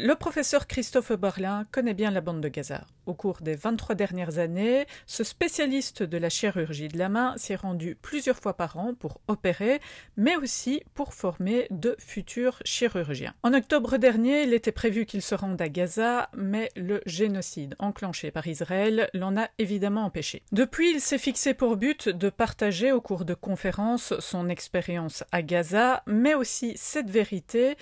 Le professeur Christophe Barlin connaît bien la bande de Gaza. Au cours des 23 dernières années, ce spécialiste de la chirurgie de la main s'est rendu plusieurs fois par an pour opérer, mais aussi pour former de futurs chirurgiens. En octobre dernier, il était prévu qu'il se rende à Gaza, mais le génocide enclenché par Israël l'en a évidemment empêché. Depuis, il s'est fixé pour but de partager au cours de conférences son expérience à Gaza, mais aussi cette vérité,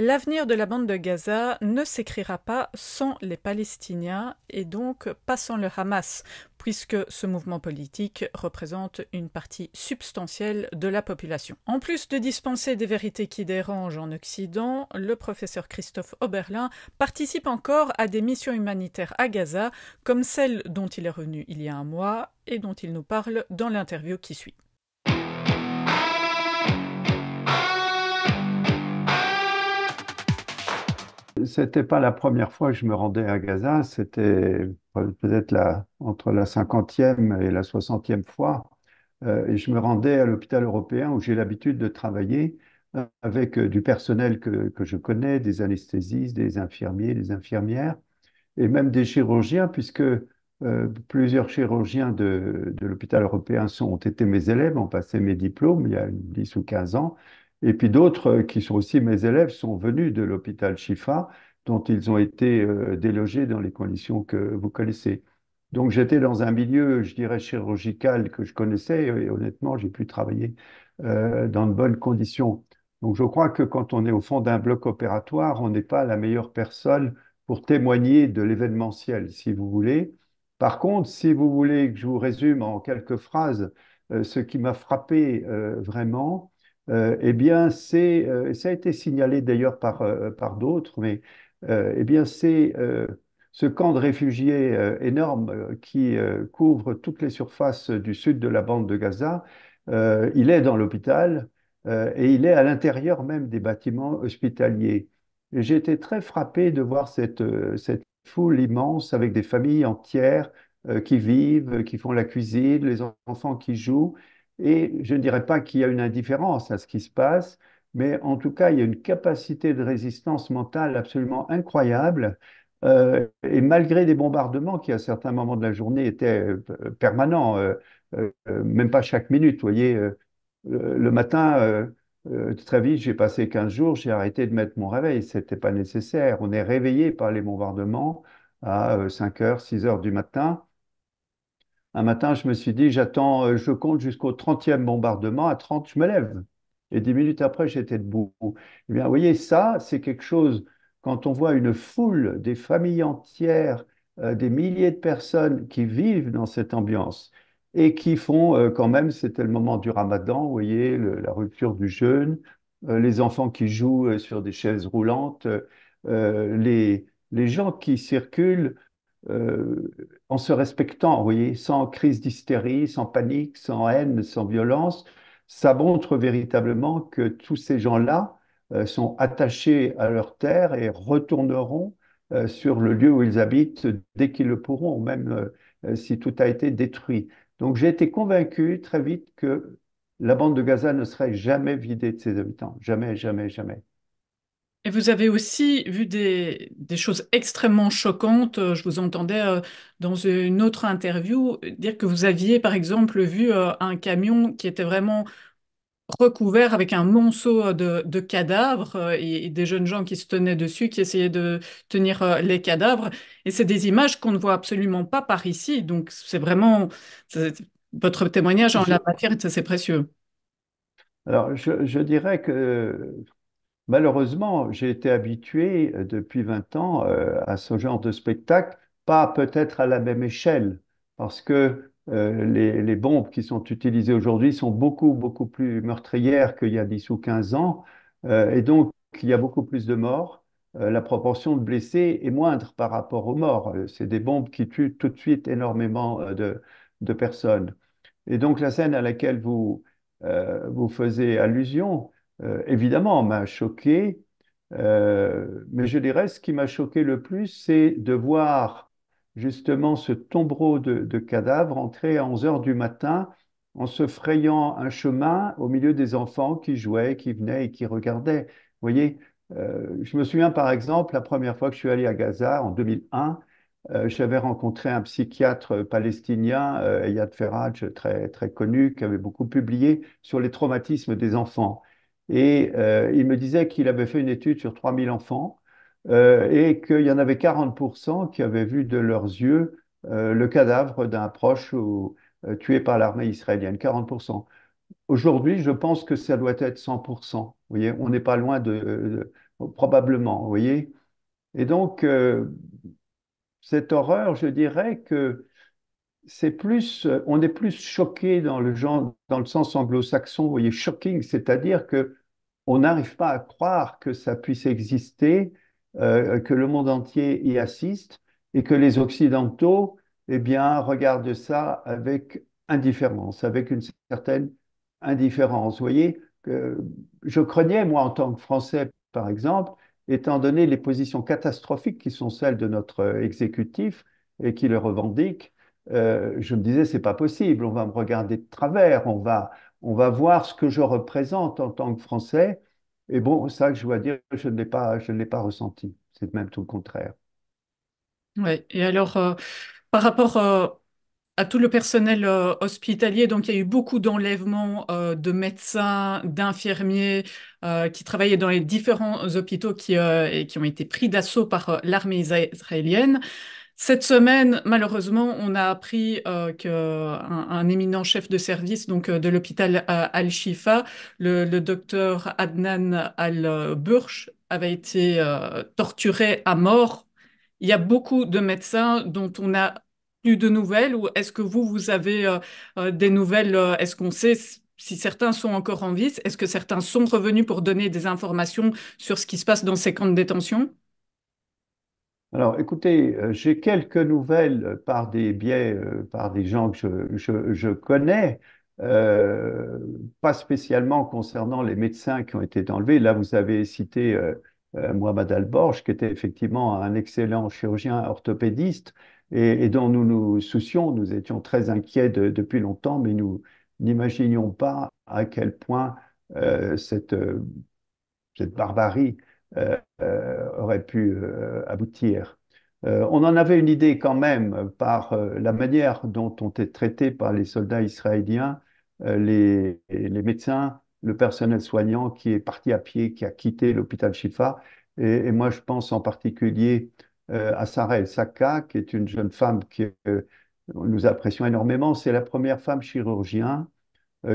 L'avenir de la bande de Gaza ne s'écrira pas sans les Palestiniens et donc pas sans le Hamas, puisque ce mouvement politique représente une partie substantielle de la population. En plus de dispenser des vérités qui dérangent en Occident, le professeur Christophe Oberlin participe encore à des missions humanitaires à Gaza, comme celle dont il est revenu il y a un mois et dont il nous parle dans l'interview qui suit. C'était pas la première fois que je me rendais à Gaza, c'était peut-être la, entre la 50e et la 60e fois. Euh, et je me rendais à l'hôpital européen où j'ai l'habitude de travailler euh, avec euh, du personnel que, je connais, des anesthésistes, des infirmiers, des infirmières, et même des chirurgiens, puisque plusieurs chirurgiens de, de l'hôpital européen ont été mes élèves, ont passé mes diplômes il y a 10 ou 15 ans, et puis d'autres euh, qui sont aussi mes élèves sont venus de l'hôpital Chifa, dont ils ont été euh, délogés dans les conditions que vous connaissez. Donc j'étais dans un milieu, je dirais, chirurgical que je connaissais et honnêtement, j'ai pu travailler euh, dans de bonnes conditions. Donc je crois que quand on est au fond d'un bloc opératoire, on n'est pas la meilleure personne pour témoigner de l'événementiel, si vous voulez. Par contre, si vous voulez que je vous résume en quelques phrases ce qui m'a frappé vraiment, euh, eh bien, euh, ça a été signalé d'ailleurs par, euh, d'autres, mais eh bien, c'est ce camp de réfugiés énorme qui couvre toutes les surfaces du sud de la bande de Gaza. il est dans l'hôpital et il est à l'intérieur même des bâtiments hospitaliers. J'ai été très frappé de voir cette foule immense avec des familles entières qui vivent, qui font la cuisine, les enfants qui jouent. Et je ne dirais pas qu'il y a une indifférence à ce qui se passe, mais en tout cas, il y a une capacité de résistance mentale absolument incroyable. Euh, et malgré des bombardements qui, à certains moments de la journée, étaient euh, permanents, euh, même pas chaque minute, vous voyez, le matin, très vite, j'ai passé 15 jours, j'ai arrêté de mettre mon réveil, ce n'était pas nécessaire. On est réveillé par les bombardements à 5h, 6h du matin un matin, je me suis dit, j'attends, euh, je compte jusqu'au 30e bombardement, à 30, je me lève. Et dix minutes après, j'étais debout. Eh bien, vous voyez, ça, c'est quelque chose, quand on voit une foule, des familles entières, euh, des milliers de personnes qui vivent dans cette ambiance et qui font euh, quand même, c'était le moment du ramadan, vous voyez, la rupture du jeûne, les enfants qui jouent sur des chaises roulantes, les gens qui circulent euh, en se respectant, vous voyez, sans crise d'hystérie, sans panique, sans haine, sans violence, ça montre véritablement que tous ces gens-là euh, sont attachés à leur terre et retourneront euh, sur le lieu où ils habitent dès qu'ils le pourront, même si tout a été détruit. Donc j'ai été convaincu très vite que la bande de Gaza ne serait jamais vidée de ses habitants, jamais, jamais, jamais. Et vous avez aussi vu des, choses extrêmement choquantes. Euh, je vous entendais euh, dans une autre interview dire que vous aviez, par exemple, vu euh, un camion qui était vraiment recouvert avec un monceau de, cadavres et, des jeunes gens qui se tenaient dessus, qui essayaient de tenir les cadavres. Et c'est des images qu'on ne voit absolument pas par ici. Donc c'est vraiment votre témoignage en la matière, c'est précieux. Alors je, je dirais que Malheureusement, j'ai été habitué euh, depuis 20 ans euh, à ce genre de spectacle, pas peut-être à la même échelle, parce que euh, les, bombes qui sont utilisées aujourd'hui sont beaucoup, beaucoup plus meurtrières qu'il y a 10 ou 15 ans, et donc il y a beaucoup plus de morts. la proportion de blessés est moindre par rapport aux morts. C'est des bombes qui tuent tout de suite énormément de, personnes. Et donc la scène à laquelle vous, vous faisiez allusion, euh, évidemment, on m'a choqué, euh, mais je dirais ce qui m'a choqué le plus, c'est de voir justement ce tombereau de, cadavres entrer à 11 heures du matin en se frayant un chemin au milieu des enfants qui jouaient, qui venaient et qui regardaient. Vous voyez, euh, je me souviens par exemple, la première fois que je suis allé à Gaza en 2001, j'avais rencontré un psychiatre palestinien, euh, Feradj, très connu, qui avait beaucoup publié sur les traumatismes des enfants. Et euh, il me disait qu'il avait fait une étude sur 3000 enfants euh, et qu'il y en avait 40% qui avaient vu de leurs yeux euh, le cadavre d'un proche tué par l'armée israélienne, 40%. Aujourd'hui, je pense que ça doit être 100%. Vous voyez, on n'est pas loin de, de probablement. Vous voyez, et donc cette horreur, je dirais que c'est plus, euh, on est plus choqué dans le dans le sens anglo-saxon, vous voyez, shocking, c'est-à-dire que on n'arrive pas à croire que ça puisse exister, euh, que le monde entier y assiste et que les Occidentaux, eh bien, regardent ça avec indifférence, avec une certaine indifférence. Vous voyez, que je craignais, moi, en tant que Français, par exemple, étant donné les positions catastrophiques qui sont celles de notre euh, exécutif et qui le revendiquent, euh, je me disais, c'est pas possible, on va me regarder de travers, on va, on va voir ce que je représente en tant que Français. Et bon, ça, que je dois dire, je ne l'ai pas, je ne pas ressenti. C'est même tout le contraire. Oui, et alors, euh, par rapport euh, à tout le personnel hospitalier, donc il y a eu beaucoup d'enlèvements de médecins, d'infirmiers qui travaillaient dans les différents hôpitaux qui, et qui ont été pris d'assaut par l'armée israélienne. Cette semaine, malheureusement, on a appris euh, qu'un un éminent chef de service donc euh, de l'hôpital euh, Al-Shifa, le, docteur Adnan Al-Bursh, avait été torturé à mort. Il y a beaucoup de médecins dont on a eu de nouvelles ou est-ce que vous, vous avez des nouvelles Est-ce qu'on sait si certains sont encore en vie Est-ce que certains sont revenus pour donner des informations sur ce qui se passe dans ces camps de détention alors, écoutez, euh, j'ai quelques nouvelles euh, par des biais, euh, par des gens que je, connais, pas spécialement concernant les médecins qui ont été enlevés. Là, vous avez cité Mohamed al qui était effectivement un excellent chirurgien orthopédiste et, dont nous nous soucions. Nous étions très inquiets depuis longtemps, mais nous n'imaginions pas à quel point cette barbarie euh, euh, aurait pu euh, aboutir. on en avait une idée quand même par la manière dont ont été traités par les soldats israéliens les, médecins, le personnel soignant qui est parti à pied, qui a quitté l'hôpital Shifa. Et, moi, je pense en particulier à Sarah El Saka, qui est une jeune femme que nous apprécions énormément. C'est la première femme chirurgien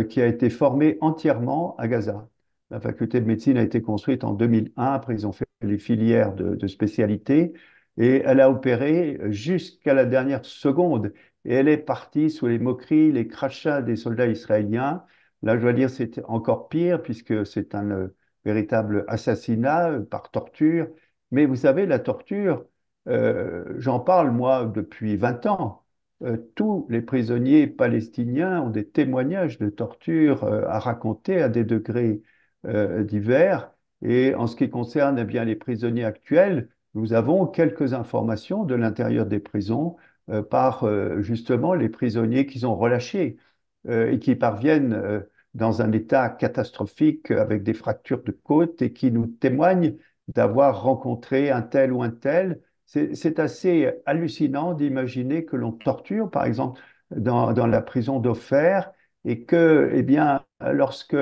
qui a été formée entièrement à Gaza. La faculté de médecine a été construite en 2001. Après, ils ont fait les filières de, spécialité et elle a opéré jusqu'à la dernière seconde. Et elle est partie sous les moqueries, les crachats des soldats israéliens. Là, je dois dire, c'est encore pire puisque c'est un euh, véritable assassinat euh, par torture. Mais vous savez, la torture, euh, j'en parle moi depuis 20 ans. tous les prisonniers palestiniens ont des témoignages de torture à raconter à des degrés euh, divers. Et en ce qui concerne eh bien, les prisonniers actuels, nous avons quelques informations de l'intérieur des prisons euh, par euh, justement les prisonniers qu'ils ont relâchés et qui parviennent dans un état catastrophique avec des fractures de côtes et qui nous témoignent d'avoir rencontré un tel ou un tel. C'est assez hallucinant d'imaginer que l'on torture, par exemple, dans, la prison d'Offert et que, eh bien, lorsque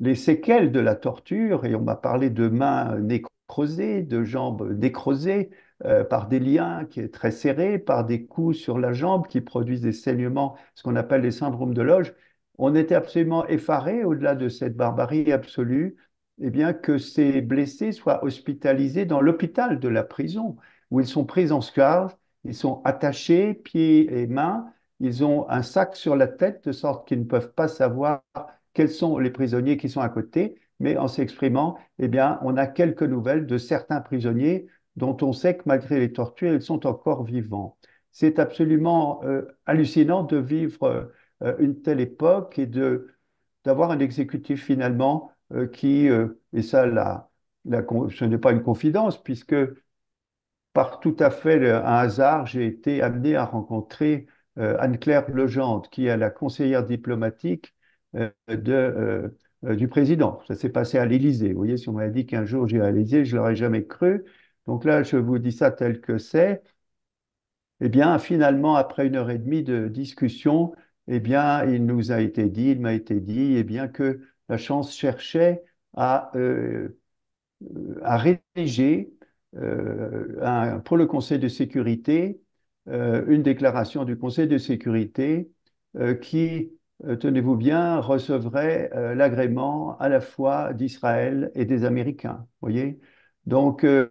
les séquelles de la torture, et on m'a parlé de mains nécrosées, de jambes nécrosées, euh, par des liens qui est très serrés, par des coups sur la jambe qui produisent des saignements, ce qu'on appelle les syndromes de loge. On était absolument effaré, au-delà de cette barbarie absolue, eh bien, que ces blessés soient hospitalisés dans l'hôpital de la prison, où ils sont pris en charge, ils sont attachés pieds et mains, ils ont un sac sur la tête de sorte qu'ils ne peuvent pas savoir quels sont les prisonniers qui sont à côté, mais en s'exprimant, eh bien, on a quelques nouvelles de certains prisonniers dont on sait que malgré les tortures, ils sont encore vivants. C'est absolument euh, hallucinant de vivre euh, une telle époque et d'avoir un exécutif finalement euh, qui, et ça, la, ce n'est pas une confidence, puisque par tout à fait un hasard, j'ai été amené à rencontrer Anne-Claire Legendre, qui est la conseillère diplomatique euh, de, euh, euh, du président. Ça s'est passé à l'Élysée. Vous voyez, si on m'avait dit qu'un jour j'irais à l'Élysée, je ne l'aurais jamais cru. Donc là, je vous dis ça tel que c'est. Eh bien, finalement, après une heure et demie de discussion, eh bien, il nous a été dit, il m'a été dit, eh bien, que la chance cherchait à, à rédiger pour le Conseil de sécurité une déclaration du Conseil de sécurité qui euh, tenez-vous bien, recevrait euh, l'agrément à la fois d'Israël et des Américains. Voyez Donc, euh,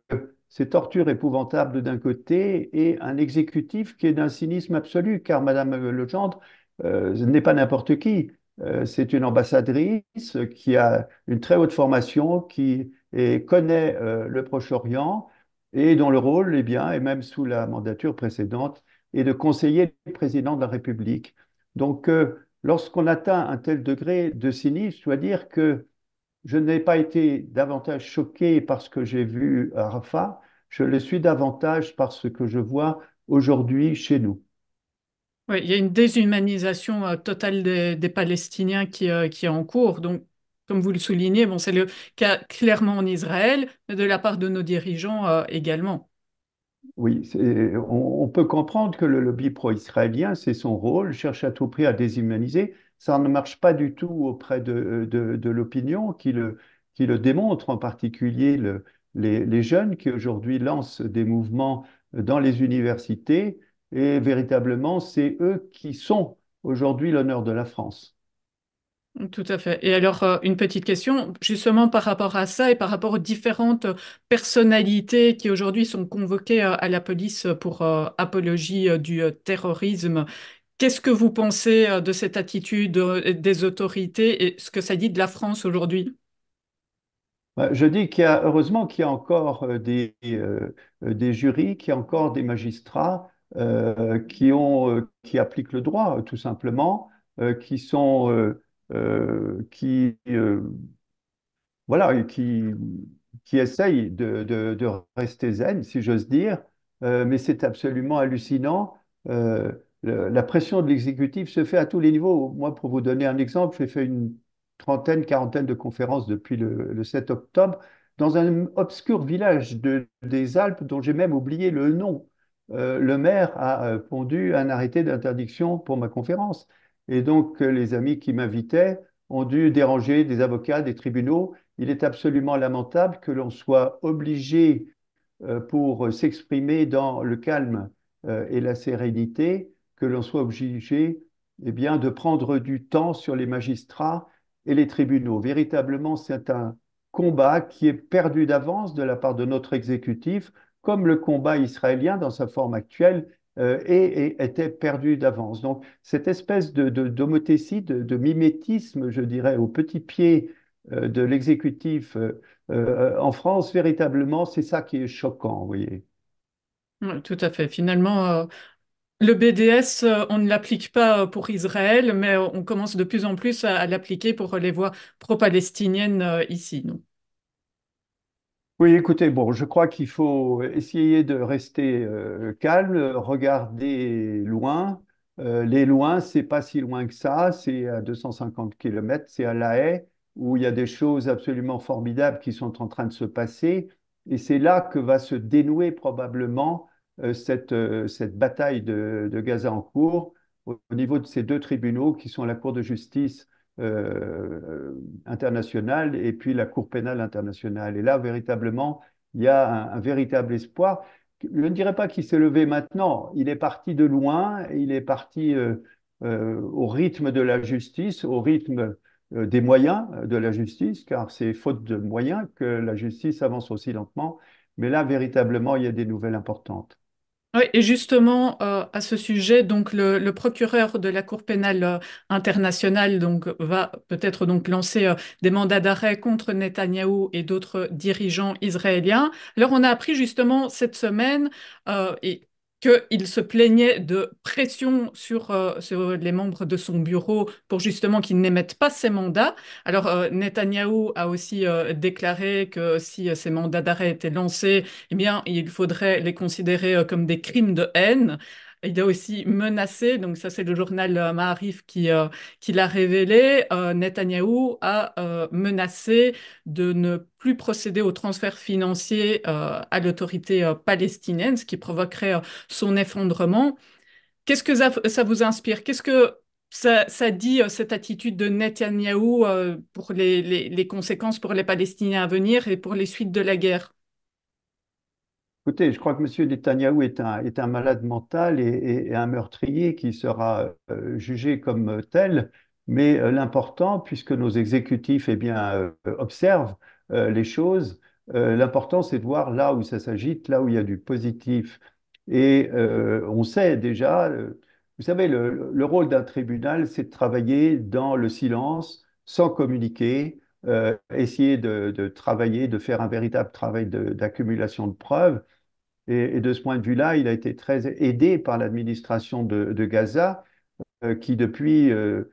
ces torture épouvantables d'un côté et un exécutif qui est d'un cynisme absolu, car Madame Legendre n'est pas n'importe qui. c'est une ambassadrice qui a une très haute formation, qui connaît le Proche-Orient et dont le rôle, eh bien, et même sous la mandature précédente, est de conseiller le président de la République. Donc, lorsqu'on atteint un tel degré de cynisme, je dois dire que je n'ai pas été davantage choqué par ce que j'ai vu à Rafah, je le suis davantage par ce que je vois aujourd'hui chez nous. il y a une déshumanisation euh, totale des, Palestiniens euh, qui, est en cours. Donc, comme vous le soulignez, bon, c'est le cas clairement en Israël, mais de la part de nos dirigeants euh, également. Oui, on, peut comprendre que le lobby pro-israélien, c'est son rôle, cherche à tout prix à déshumaniser. Ça ne marche pas du tout auprès de, l'opinion qui le, démontre, en particulier les, jeunes qui aujourd'hui lancent des mouvements dans les universités. Et véritablement, c'est eux qui sont aujourd'hui l'honneur de la France. Tout à fait. Et alors, euh, une petite question, justement par rapport à ça et par rapport aux différentes euh, personnalités qui aujourd'hui sont convoquées euh, à la police pour apologie du terrorisme. Qu'est-ce que vous pensez de cette attitude des autorités et ce que ça dit de la France aujourd'hui? Bah, je dis qu'il y a, heureusement qu'il y a encore des, des jurys, qu'il y a encore des magistrats qui ont, qui appliquent le droit, tout simplement, qui sont euh, qui, euh, voilà, qui, qui essaye de, de, rester zen, si j'ose dire, euh, mais c'est absolument hallucinant la pression de l'exécutif se fait à tous les niveaux. Moi, pour vous donner un exemple, j'ai fait une trentaine, quarantaine de conférences depuis le, 7 octobre dans un obscur village des Alpes dont j'ai même oublié le nom. le maire a pondu un arrêté d'interdiction pour ma conférence. Et donc, euh, les amis qui m'invitaient ont dû déranger des avocats, des tribunaux. Il est absolument lamentable que l'on soit obligé, euh, pour euh, s'exprimer dans le calme et la sérénité, que l'on soit obligé eh bien, de prendre du temps sur les magistrats et les tribunaux. Véritablement, c'est un combat qui est perdu d'avance de la part de notre exécutif, comme le combat israélien dans sa forme actuelle euh, et, était perdu d'avance. Donc cette espèce de, d'homothésie, de, mimétisme, je dirais, au petit pied euh, de l'exécutif euh, en France, véritablement, c'est ça qui est choquant, vous voyez. Oui, tout à fait. Finalement, le BDS, on ne l'applique pas pour Israël, mais on commence de plus en plus à, l'appliquer pour les voix pro-palestiniennes ici. Donc. Oui, écoutez, bon, je crois qu'il faut essayer de rester euh, calme, regarder loin. Euh, les loin, c'est pas si loin que ça, c'est à 250 km, c'est à La Haye, où il y a des choses absolument formidables qui sont en train de se passer. Et c'est là que va se dénouer probablement euh, cette, bataille de, Gaza en cours au niveau de ces deux tribunaux qui sont la Cour de justice euh, internationale et puis la Cour pénale internationale. Et là, véritablement, il y a un, véritable espoir. Je ne dirais pas qu'il s'est levé maintenant, il est parti de loin, il est parti euh, euh, au rythme de la justice, au rythme des moyens de la justice, car c'est faute de moyens que la justice avance aussi lentement. Mais là, véritablement, il y a des nouvelles importantes. Oui, et justement, euh, à ce sujet, donc le, procureur de la Cour pénale euh, internationale donc, va peut-être donc lancer euh, des mandats d'arrêt contre Netanyahou et d'autres dirigeants israéliens. Alors, on a appris justement cette semaine, et qu'il se plaignait de pression euh, sur, les membres de son bureau pour justement qu'ils n'émettent pas ses mandats. Alors Netanyahu Netanyahou a aussi euh, déclaré que si ces euh, mandats d'arrêt étaient lancés, eh bien il faudrait les considérer comme des crimes de haine. Il a aussi menacé, donc ça c'est le journal euh, Maharif qui, euh, qui l'a révélé, euh, Netanyahu a menacé de ne plus procéder au transfert financier à l'autorité palestinienne, ce qui provoquerait son effondrement. Qu'est-ce que ça, vous inspire Qu'est-ce que ça, dit cette attitude de Netanyahu pour les, les, conséquences pour les Palestiniens à venir et pour les suites de la guerre Écoutez, je crois que M. Netanyahou est un, malade mental et, un meurtrier qui sera euh, jugé comme tel. Mais euh, l'important, puisque nos exécutifs eh bien, euh, observent les choses, l'important c'est de voir là où ça s'agite, là où il y a du positif. Et on sait déjà, vous savez, le, rôle d'un tribunal, c'est de travailler dans le silence, sans communiquer, essayer de, travailler, de faire un véritable travail d'accumulation de, preuves. Et, de ce point de vue-là, il a été très aidé par l'administration de, Gaza, euh, qui depuis, euh,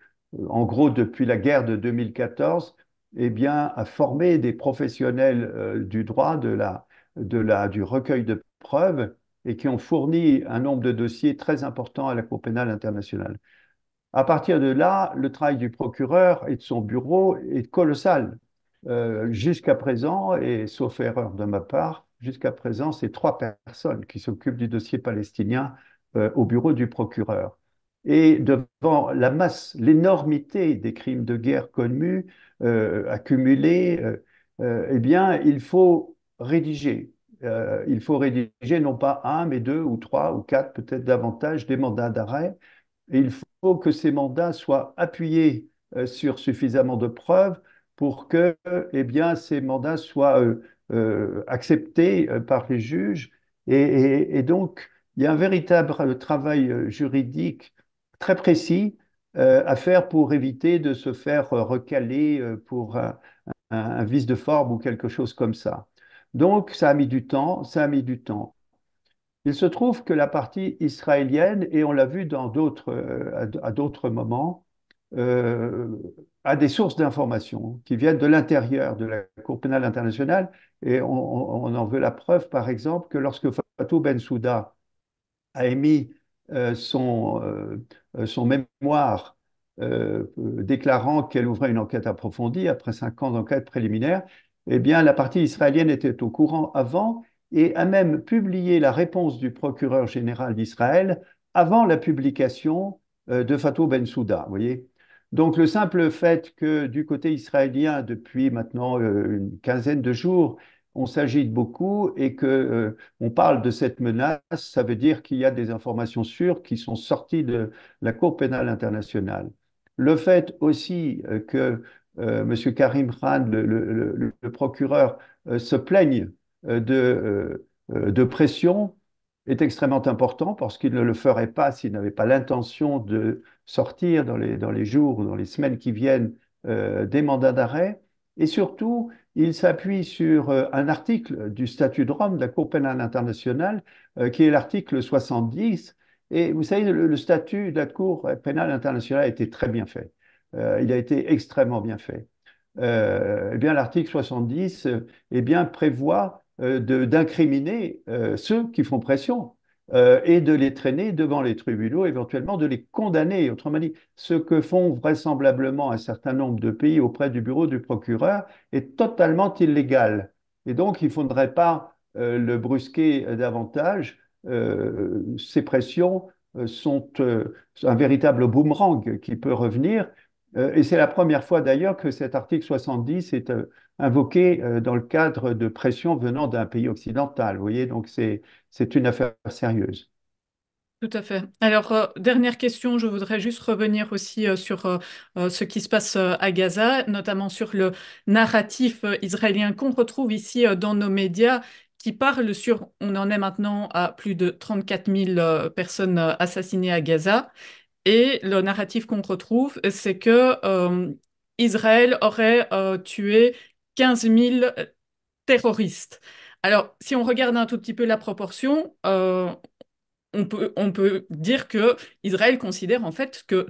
en gros, depuis la guerre de 2014, eh bien, a formé des professionnels euh, du droit, de la, du recueil de preuves, et qui ont fourni un nombre de dossiers très important à la Cour pénale internationale. À partir de là, le travail du procureur et de son bureau est colossal. Jusqu'à présent, et sauf erreur de ma part, jusqu'à présent, c'est trois personnes qui s'occupent du dossier palestinien euh, au bureau du procureur. Et devant la masse, l'énormité des crimes de guerre connus, euh, accumulés, euh, eh bien, il faut rédiger. il faut rédiger non pas un, mais deux ou trois ou quatre, peut-être davantage, des mandats d'arrêt. Et il faut que ces mandats soient appuyés sur suffisamment de preuves pour que eh bien, ces mandats soient euh, accepté euh, par les juges. Et, donc, il y a un véritable travail euh, juridique très précis à faire pour éviter de se faire recaler pour un, vice de forme ou quelque chose comme ça. Donc, ça a mis du temps, ça a mis du temps. Il se trouve que la partie israélienne, et on l'a vu dans d'autres, à d'autres moments, à des sources d'informations qui viennent de l'intérieur de la Cour pénale internationale. Et on, en veut la preuve, par exemple, que lorsque Fatou Souda a émis euh, son, euh, euh, son mémoire déclarant qu'elle ouvrait une enquête approfondie après cinq ans d'enquête préliminaire, eh bien, la partie israélienne était au courant avant et a même publié la réponse du procureur général d'Israël avant la publication de Fatou Bensouda. Vous voyez donc le simple fait que du côté israélien, depuis maintenant euh, une quinzaine de jours, on s'agite beaucoup et que euh, on parle de cette menace, ça veut dire qu'il y a des informations sûres qui sont sorties de la Cour pénale internationale. Le fait aussi euh, que M. Karim Khan, le, procureur, se plaigne de pression, est extrêmement important parce qu'il ne le ferait pas s'il n'avait pas l'intention de sortir dans les, dans les jours ou dans les semaines qui viennent euh, des mandats d'arrêt. Et surtout, il s'appuie sur euh, un article du statut de Rome de la Cour pénale internationale, euh, qui est l'article 70. Et vous savez, le, statut de la Cour pénale internationale a été très bien fait. il a été extrêmement bien fait. eh bien, l'article 70 eh bien, prévoit euh, d'incriminer euh, ceux qui font pression euh, et de les traîner devant les tribunaux, éventuellement de les condamner. Autrement dit, ce que font vraisemblablement un certain nombre de pays auprès du bureau du procureur est totalement illégal. Et donc, il ne faudrait pas le brusquer davantage. ces pressions sont un véritable boomerang qui peut revenir euh, et c'est la première fois d'ailleurs que cet article 70 est euh, invoqué euh, dans le cadre de pressions venant d'un pays occidental. Vous voyez, donc c'est une affaire sérieuse. Tout à fait. Alors, dernière question, je voudrais juste revenir aussi sur ce qui se passe à Gaza, notamment sur le narratif israélien qu'on retrouve ici dans nos médias qui parle sur, on en est maintenant à plus de 34 000 personnes assassinées à Gaza, et le narratif qu'on retrouve, c'est que euh, Israël aurait euh, tué 15 000 euh, terroristes. Alors, si on regarde un tout petit peu la proportion, on, peut, on peut dire que Israël considère en fait que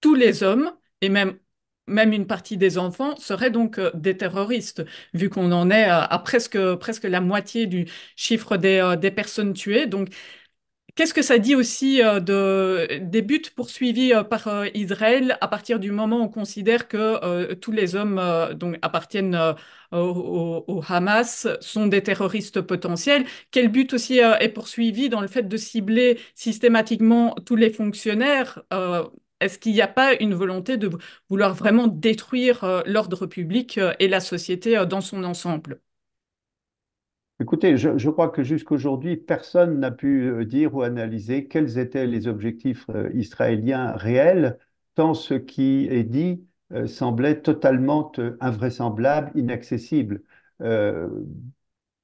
tous les hommes, et même même une partie des enfants seraient donc des terroristes, vu qu'on en est à, presque, presque la moitié du chiffre des, des personnes tuées. Donc, Qu'est-ce que ça dit aussi euh, de, des buts poursuivis euh, par euh, Israël à partir du moment où on considère que tous les hommes donc, appartiennent au, Hamas, sont des terroristes potentiels Quel but aussi est poursuivi dans le fait de cibler systématiquement tous les fonctionnaires Est-ce qu'il n'y a pas une volonté de vouloir vraiment détruire l'ordre public et la société dans son ensemble Écoutez, je, crois que jusqu'aujourd'hui, personne n'a pu euh, dire ou analyser quels étaient les objectifs euh, israéliens réels, tant ce qui est dit euh, semblait totalement invraisemblable, inaccessible.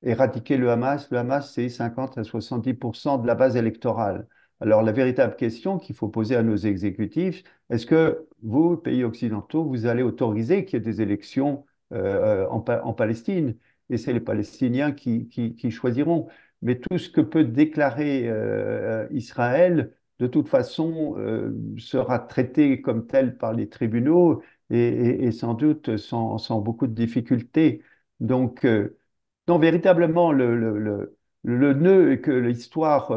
éradiquer le Hamas, le Hamas, c'est 50 à 70 de la base électorale. Alors la véritable question qu'il faut poser à nos exécutifs, est-ce que vous, pays occidentaux, vous allez autoriser qu'il y ait des élections en Palestine et c'est les Palestiniens qui, choisiront. Mais tout ce que peut déclarer euh, euh, Israël, de toute façon, euh, sera traité comme tel par les tribunaux et, sans doute sans, beaucoup de difficultés. Donc, véritablement, le, nœud que l'histoire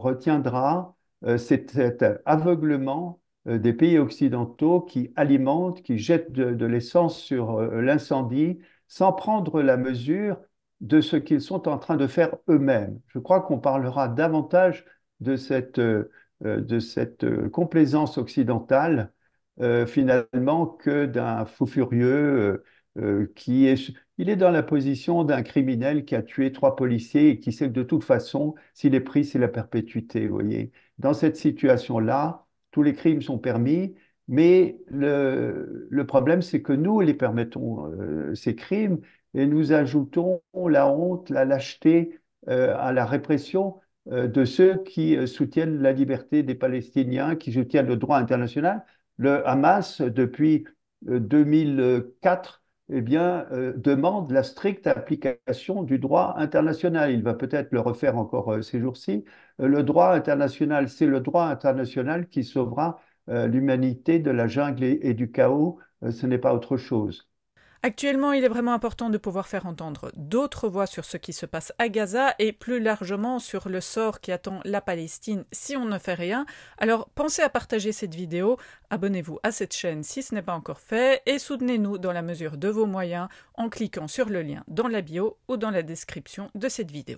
retiendra, c'est cet aveuglement des pays occidentaux qui alimentent, qui jettent de l'essence sur l'incendie sans prendre la mesure de ce qu'ils sont en train de faire eux-mêmes. Je crois qu'on parlera davantage de cette, euh, euh, euh, complaisance occidentale finalement que d'un fou furieux qui est, il est dans la position d'un criminel qui a tué trois policiers et qui sait que de toute façon, s'il est pris, c'est la perpétuité. Vous voyez, dans cette situation-là, tous les crimes sont permis mais le, problème, c'est que nous les permettons, euh, ces crimes, et nous ajoutons la honte, la lâcheté euh, à la répression euh, de ceux qui soutiennent la liberté des Palestiniens, qui soutiennent le droit international. Le Hamas, depuis 2004, et eh bien, demande la stricte application du droit international. Il va peut-être le refaire encore ces jours-ci. le droit international, c'est le droit international qui sauvera euh, l'humanité de la jungle et, du chaos, euh, ce n'est pas autre chose. Actuellement, il est vraiment important de pouvoir faire entendre d'autres voix sur ce qui se passe à Gaza et plus largement sur le sort qui attend la Palestine si on ne fait rien. Alors pensez à partager cette vidéo, abonnez-vous à cette chaîne si ce n'est pas encore fait et soutenez-nous dans la mesure de vos moyens en cliquant sur le lien dans la bio ou dans la description de cette vidéo.